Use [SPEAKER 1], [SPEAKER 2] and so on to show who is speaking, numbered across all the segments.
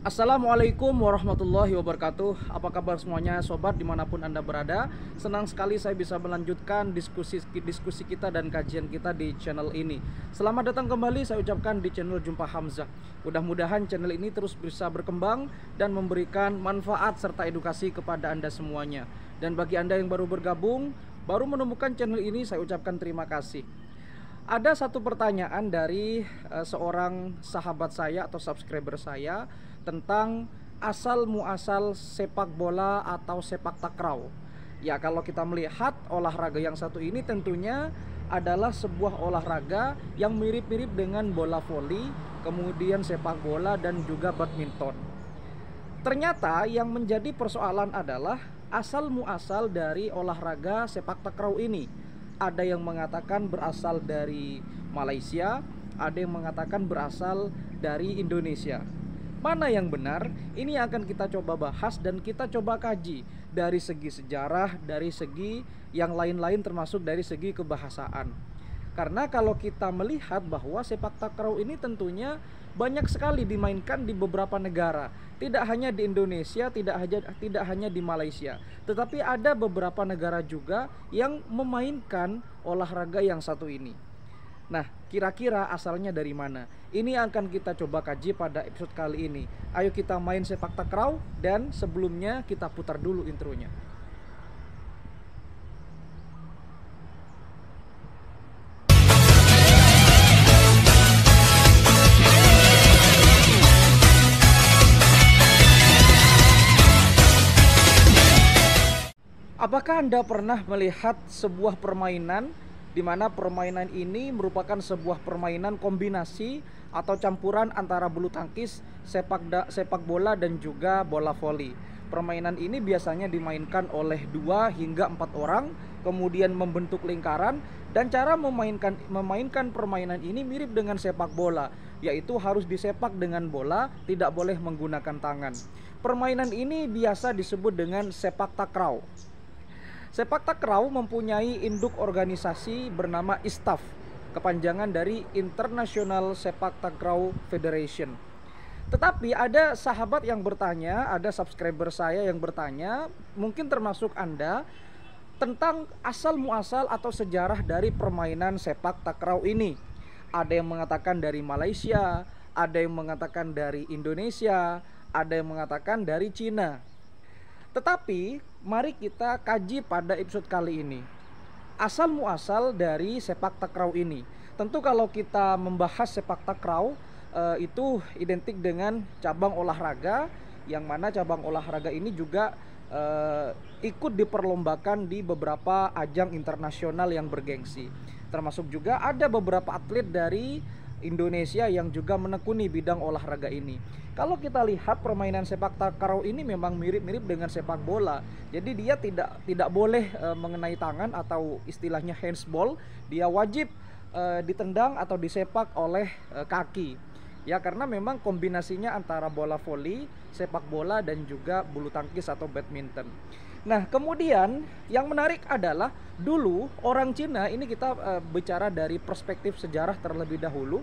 [SPEAKER 1] Assalamualaikum warahmatullahi wabarakatuh Apa kabar semuanya sobat dimanapun anda berada Senang sekali saya bisa melanjutkan diskusi diskusi kita dan kajian kita di channel ini Selamat datang kembali saya ucapkan di channel Jumpa Hamzah Mudah-mudahan channel ini terus bisa berkembang Dan memberikan manfaat serta edukasi kepada anda semuanya Dan bagi anda yang baru bergabung Baru menemukan channel ini saya ucapkan terima kasih ada satu pertanyaan dari uh, seorang sahabat saya atau subscriber saya tentang asal muasal sepak bola atau sepak takraw. Ya, kalau kita melihat olahraga yang satu ini tentunya adalah sebuah olahraga yang mirip-mirip dengan bola voli, kemudian sepak bola dan juga badminton. Ternyata yang menjadi persoalan adalah asal muasal dari olahraga sepak takraw ini. Ada yang mengatakan berasal dari Malaysia, ada yang mengatakan berasal dari Indonesia. Mana yang benar? Ini akan kita coba bahas dan kita coba kaji dari segi sejarah, dari segi yang lain-lain termasuk dari segi kebahasaan. Karena kalau kita melihat bahwa sepak takraw ini tentunya banyak sekali dimainkan di beberapa negara. Tidak hanya di Indonesia, tidak hanya tidak hanya di Malaysia, tetapi ada beberapa negara juga yang memainkan olahraga yang satu ini. Nah, kira-kira asalnya dari mana? Ini akan kita coba kaji pada episode kali ini. Ayo kita main sepak takraw dan sebelumnya kita putar dulu intronya. Apakah Anda pernah melihat sebuah permainan di mana permainan ini merupakan sebuah permainan kombinasi atau campuran antara bulu tangkis, sepak da, sepak bola dan juga bola voli. Permainan ini biasanya dimainkan oleh dua hingga empat orang, kemudian membentuk lingkaran dan cara memainkan memainkan permainan ini mirip dengan sepak bola, yaitu harus disepak dengan bola, tidak boleh menggunakan tangan. Permainan ini biasa disebut dengan sepak takraw. Sepak takraw mempunyai induk organisasi bernama ISTAF, kepanjangan dari International Sepak Takraw Federation. Tetapi ada sahabat yang bertanya, ada subscriber saya yang bertanya, mungkin termasuk Anda, tentang asal muasal atau sejarah dari permainan sepak takraw ini. Ada yang mengatakan dari Malaysia, ada yang mengatakan dari Indonesia, ada yang mengatakan dari Cina. Tetapi mari kita kaji pada episode kali ini. Asal muasal dari sepak takraw ini. Tentu kalau kita membahas sepak takraw eh, itu identik dengan cabang olahraga yang mana cabang olahraga ini juga eh, ikut diperlombakan di beberapa ajang internasional yang bergengsi. Termasuk juga ada beberapa atlet dari Indonesia yang juga menekuni bidang olahraga ini. Kalau kita lihat permainan sepak takraw ini memang mirip-mirip dengan sepak bola. Jadi dia tidak tidak boleh e, mengenai tangan atau istilahnya handsball, dia wajib e, ditendang atau disepak oleh e, kaki ya karena memang kombinasinya antara bola voli, sepak bola dan juga bulu tangkis atau badminton. Nah, kemudian yang menarik adalah dulu orang Cina ini kita e, bicara dari perspektif sejarah terlebih dahulu.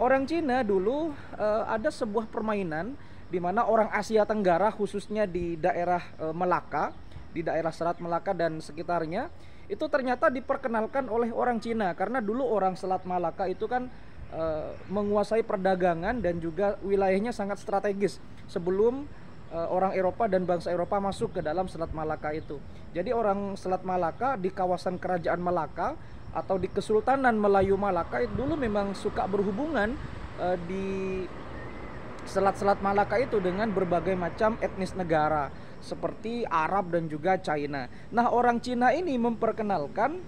[SPEAKER 1] Orang Cina dulu e, ada sebuah permainan di mana orang Asia Tenggara khususnya di daerah e, Melaka, di daerah Selat Melaka dan sekitarnya itu ternyata diperkenalkan oleh orang Cina karena dulu orang Selat Malaka itu kan e, menguasai perdagangan dan juga wilayahnya sangat strategis sebelum Eh, orang Eropa dan bangsa Eropa masuk ke dalam Selat Malaka itu. Jadi orang Selat Malaka di kawasan kerajaan Malaka atau di Kesultanan Melayu Malaka itu dulu memang suka berhubungan uh, di Selat-selat Malaka itu dengan berbagai macam etnis negara seperti Arab dan juga China. Nah, orang Cina ini memperkenalkan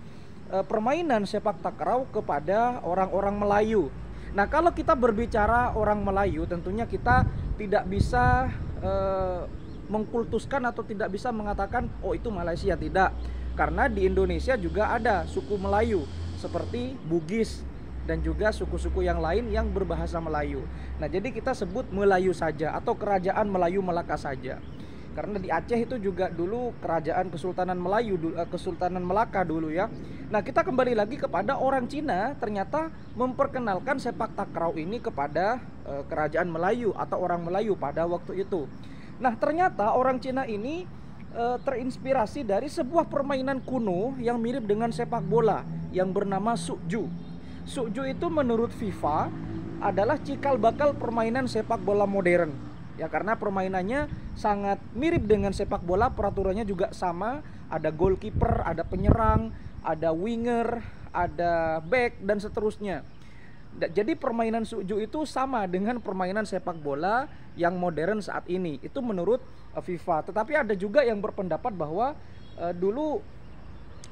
[SPEAKER 1] uh, permainan sepak takraw kepada orang-orang Melayu. Nah, kalau kita berbicara orang Melayu, tentunya kita tidak bisa Eh, mengkultuskan atau tidak bisa mengatakan oh itu Malaysia tidak karena di Indonesia juga ada suku Melayu seperti Bugis dan juga suku-suku yang lain yang berbahasa Melayu. Nah, jadi kita sebut Melayu saja atau kerajaan Melayu Melaka saja karena di Aceh itu juga dulu kerajaan Kesultanan Melayu eh, Kesultanan Melaka dulu ya. Nah, kita kembali lagi kepada orang Cina ternyata memperkenalkan sepak takraw ini kepada eh, kerajaan Melayu atau orang Melayu pada waktu itu. Nah, ternyata orang Cina ini eh, terinspirasi dari sebuah permainan kuno yang mirip dengan sepak bola yang bernama sukju. Sukju itu menurut FIFA adalah cikal bakal permainan sepak bola modern ya karena permainannya sangat mirip dengan sepak bola peraturannya juga sama ada goalkeeper ada penyerang ada winger ada back dan seterusnya jadi permainan suju itu sama dengan permainan sepak bola yang modern saat ini itu menurut eh, FIFA tetapi ada juga yang berpendapat bahwa uh, dulu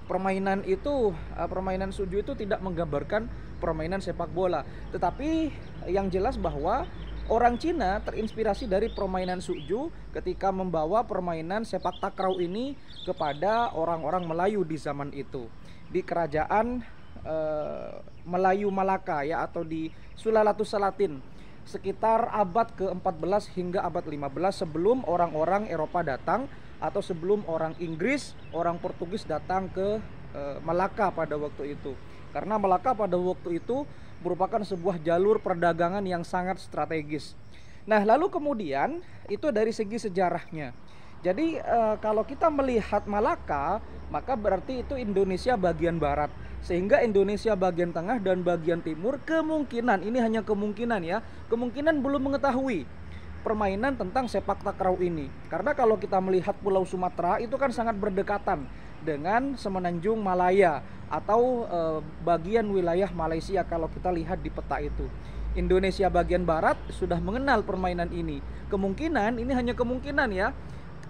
[SPEAKER 1] permainan itu uh, permainan suju itu tidak menggambarkan permainan sepak bola tetapi yang jelas bahwa Orang Cina terinspirasi dari permainan suju ketika membawa permainan sepak takraw ini kepada orang-orang Melayu di zaman itu. Di kerajaan e, Melayu Malaka ya atau di Sulalatu Salatin sekitar abad ke-14 hingga abad 15 sebelum orang-orang Eropa datang atau sebelum orang Inggris, orang Portugis datang ke e, Malaka pada waktu itu. Karena Malaka pada waktu itu merupakan sebuah jalur perdagangan yang sangat strategis. Nah, lalu kemudian itu dari segi sejarahnya. Jadi e, kalau kita melihat Malaka, maka berarti itu Indonesia bagian barat. Sehingga Indonesia bagian tengah dan bagian timur kemungkinan, ini hanya kemungkinan ya, kemungkinan belum mengetahui permainan tentang sepak takraw ini. Karena kalau kita melihat Pulau Sumatera itu kan sangat berdekatan dengan semenanjung Malaya atau e, bagian wilayah Malaysia kalau kita lihat di peta itu. Indonesia bagian barat sudah mengenal permainan ini. Kemungkinan ini hanya kemungkinan ya.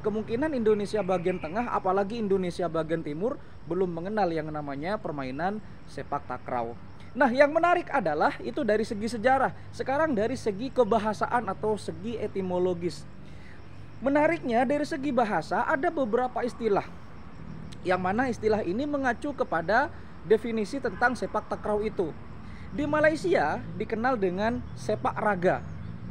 [SPEAKER 1] Kemungkinan Indonesia bagian tengah apalagi Indonesia bagian timur belum mengenal yang namanya permainan sepak takraw. Nah, yang menarik adalah itu dari segi sejarah. Sekarang dari segi kebahasaan atau segi etimologis. Menariknya dari segi bahasa ada beberapa istilah yang mana istilah ini mengacu kepada definisi tentang sepak takraw itu. Di Malaysia dikenal dengan sepak raga.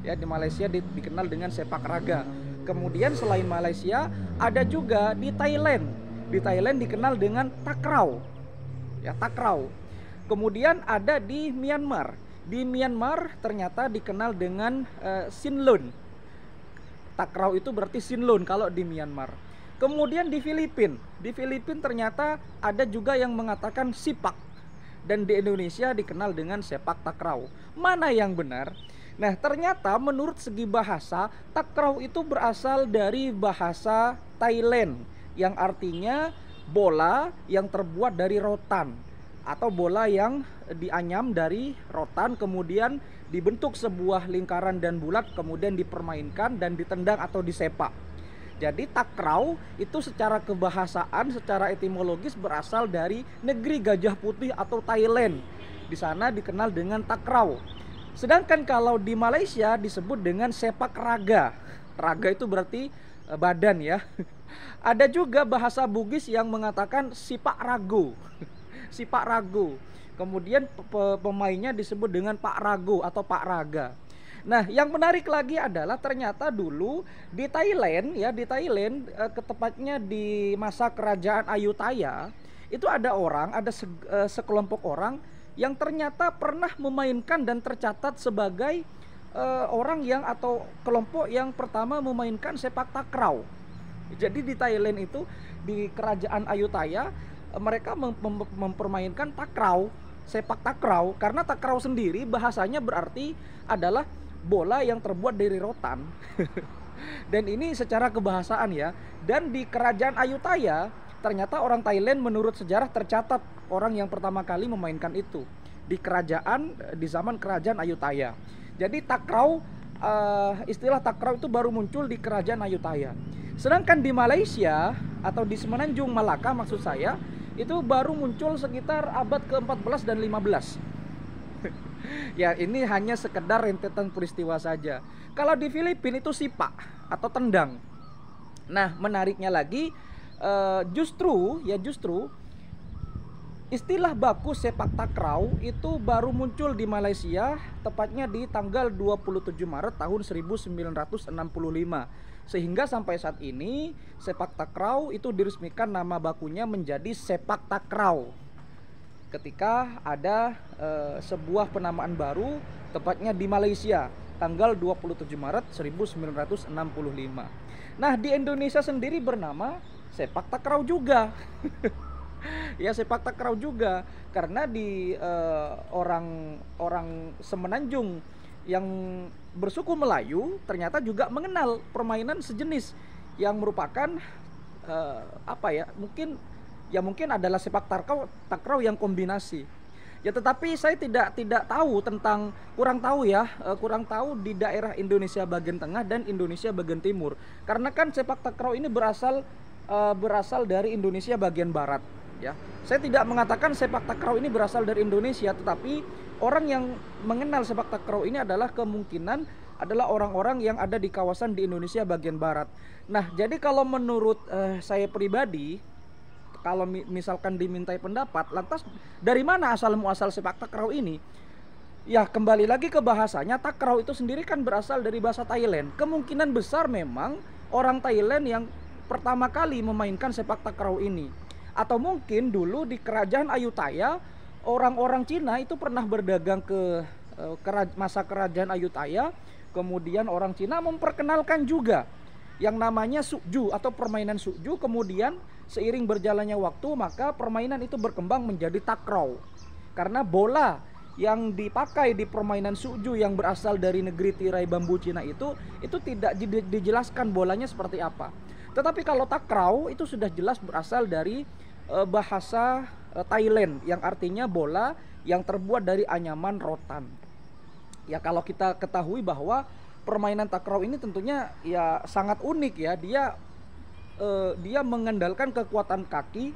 [SPEAKER 1] Ya, di Malaysia di, dikenal dengan sepak raga. Kemudian selain Malaysia ada juga di Thailand. Di Thailand dikenal dengan takraw. Ya, takraw. Kemudian ada di Myanmar. Di Myanmar ternyata dikenal dengan uh, Sinlun. Takraw itu berarti Sinlun kalau di Myanmar. Kemudian di Filipina, di Filipina ternyata ada juga yang mengatakan sipak dan di Indonesia dikenal dengan sepak takraw. Mana yang benar? Nah, ternyata menurut segi bahasa, takraw itu berasal dari bahasa Thailand yang artinya bola yang terbuat dari rotan atau bola yang dianyam dari rotan kemudian dibentuk sebuah lingkaran dan bulat kemudian dipermainkan dan ditendang atau disepak. Jadi takraw itu secara kebahasaan, secara etimologis berasal dari negeri Gajah Putih atau Thailand. Di sana dikenal dengan takraw. Sedangkan kalau di Malaysia disebut dengan sepak raga. Raga itu berarti eh, badan ya. Ada juga bahasa Bugis yang mengatakan sipak rago. Sipak rago. Kemudian pemainnya disebut dengan Pak Rago atau Pak Raga. Nah, yang menarik lagi adalah ternyata dulu di Thailand ya, di Thailand eh, ketepatnya di masa kerajaan Ayutthaya, itu ada orang, ada se eh, sekelompok orang yang ternyata pernah memainkan dan tercatat sebagai eh, orang yang atau kelompok yang pertama memainkan sepak takraw. Jadi di Thailand itu di kerajaan Ayutthaya eh, mereka mem mem mempermainkan takraw sepak takraw karena takraw sendiri bahasanya berarti adalah bola yang terbuat dari rotan. dan ini secara kebahasaan ya. Dan di kerajaan Ayutthaya ternyata orang Thailand menurut sejarah tercatat orang yang pertama kali memainkan itu di kerajaan eh, di zaman kerajaan Ayutthaya. Jadi takraw uh, istilah takraw itu baru muncul di kerajaan Ayutthaya. Sedangkan di Malaysia atau di Semenanjung Malaka maksud saya itu baru muncul sekitar abad ke-14 dan 15. ya ini hanya sekedar rentetan peristiwa saja. Kalau di Filipina itu sipak atau tendang. Nah, menariknya lagi eh, justru ya justru Istilah baku sepak takraw itu baru muncul di Malaysia tepatnya di tanggal 27 Maret tahun 1965. Sehingga sampai saat ini sepak takraw itu diresmikan nama bakunya menjadi sepak takraw ketika ada uh, sebuah penamaan baru tepatnya di Malaysia tanggal 27 Maret 1965. Nah, di Indonesia sendiri bernama sepak takraw juga. ya sepak takraw juga karena di orang-orang eh, semenanjung yang bersuku Melayu ternyata juga mengenal permainan sejenis yang merupakan uh, apa ya mungkin ya mungkin adalah sepak takraw takraw yang kombinasi ya tetapi saya tidak tidak tahu tentang kurang tahu ya eh, kurang tahu di daerah Indonesia bagian tengah dan Indonesia bagian timur karena kan sepak takraw ini berasal eh, berasal dari Indonesia bagian barat ya saya tidak mengatakan sepak takraw ini berasal dari Indonesia tetapi orang yang mengenal sepak takraw ini adalah kemungkinan adalah orang-orang yang ada di kawasan di Indonesia bagian barat. Nah, jadi kalau menurut eh, saya pribadi, kalau misalkan dimintai pendapat lantas dari mana asal muasal sepak takraw ini ya kembali lagi ke bahasanya takraw itu sendiri kan berasal dari bahasa Thailand kemungkinan besar memang orang Thailand yang pertama kali memainkan sepak takraw ini atau mungkin dulu di kerajaan Ayutthaya orang-orang Cina itu pernah berdagang ke eh, masa kerajaan Ayutthaya kemudian orang Cina memperkenalkan juga yang namanya sukju atau permainan sukju kemudian seiring berjalannya waktu maka permainan itu berkembang menjadi takraw karena bola yang dipakai di permainan sukju yang berasal dari negeri tirai bambu Cina itu itu tidak dijelaskan bolanya seperti apa tetapi kalau takraw itu sudah jelas berasal dari e, bahasa e, Thailand yang artinya bola yang terbuat dari anyaman rotan ya kalau kita ketahui bahwa permainan takraw ini tentunya ya sangat unik ya. Dia eh, dia mengandalkan kekuatan kaki,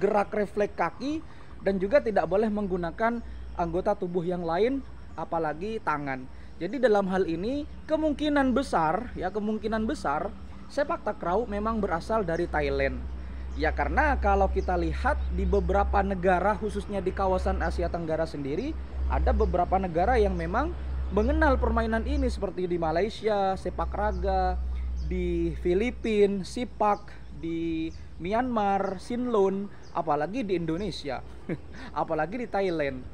[SPEAKER 1] gerak refleks kaki dan juga tidak boleh menggunakan anggota tubuh yang lain apalagi tangan. Jadi dalam hal ini kemungkinan besar ya kemungkinan besar sepak takraw memang berasal dari Thailand. Ya karena kalau kita lihat di beberapa negara khususnya di kawasan Asia Tenggara sendiri ada beberapa negara yang memang mengenal permainan ini seperti di Malaysia, sepak raga, di Filipina, sipak, di Myanmar, Sinlun, apalagi di Indonesia, apalagi di Thailand.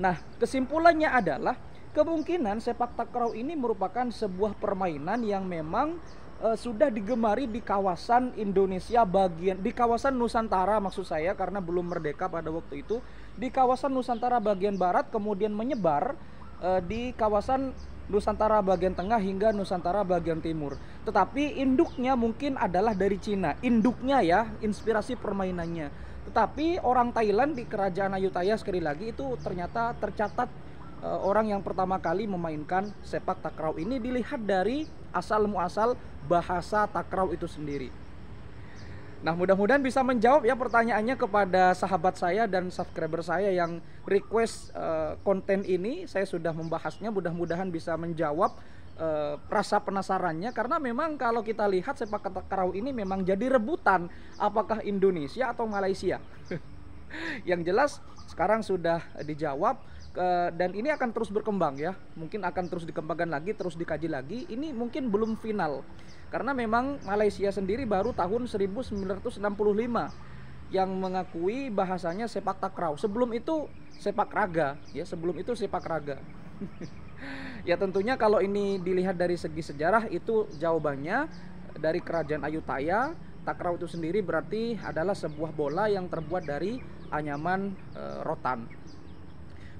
[SPEAKER 1] Nah, kesimpulannya adalah kemungkinan sepak takraw ini merupakan sebuah permainan yang memang e, sudah digemari di kawasan Indonesia bagian di kawasan Nusantara maksud saya karena belum merdeka pada waktu itu, di kawasan Nusantara bagian barat kemudian menyebar uh, di kawasan Nusantara bagian tengah hingga Nusantara bagian timur. Tetapi induknya mungkin adalah dari Cina. Induknya ya, inspirasi permainannya. Tetapi orang Thailand di kerajaan Ayutthaya sekali lagi itu ternyata tercatat e, orang yang pertama kali memainkan sepak takraw ini dilihat dari asal muasal bahasa takraw itu sendiri. Nah, mudah-mudahan bisa menjawab ya pertanyaannya kepada sahabat saya dan subscriber saya yang request uh, konten ini. Saya sudah membahasnya, mudah-mudahan bisa menjawab uh, rasa penasarannya karena memang kalau kita lihat sepak kerau ini memang jadi rebutan apakah Indonesia atau Malaysia. yang jelas sekarang sudah dijawab Eh, dan ini akan terus berkembang ya mungkin akan terus dikembangkan lagi terus dikaji lagi ini mungkin belum final karena memang Malaysia sendiri baru tahun 1965 yang mengakui bahasanya sepak takraw sebelum itu sepak raga ya sebelum itu sepak raga ya tentunya kalau ini dilihat dari segi sejarah itu jawabannya dari kerajaan Ayutthaya takraw itu sendiri berarti adalah sebuah bola yang terbuat dari anyaman e, rotan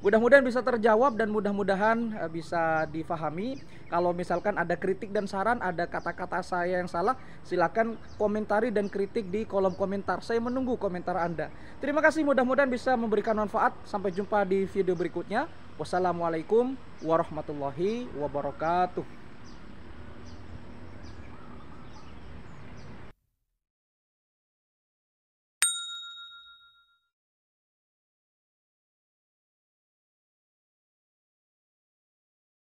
[SPEAKER 1] Mudah-mudahan bisa terjawab dan mudah-mudahan eh, bisa difahami. Kalau misalkan ada kritik dan saran, ada kata-kata saya yang salah, silakan komentari dan kritik di kolom komentar. Saya menunggu komentar Anda. Terima kasih, mudah-mudahan bisa memberikan manfaat. Sampai jumpa di video berikutnya. Wassalamualaikum warahmatullahi wabarakatuh.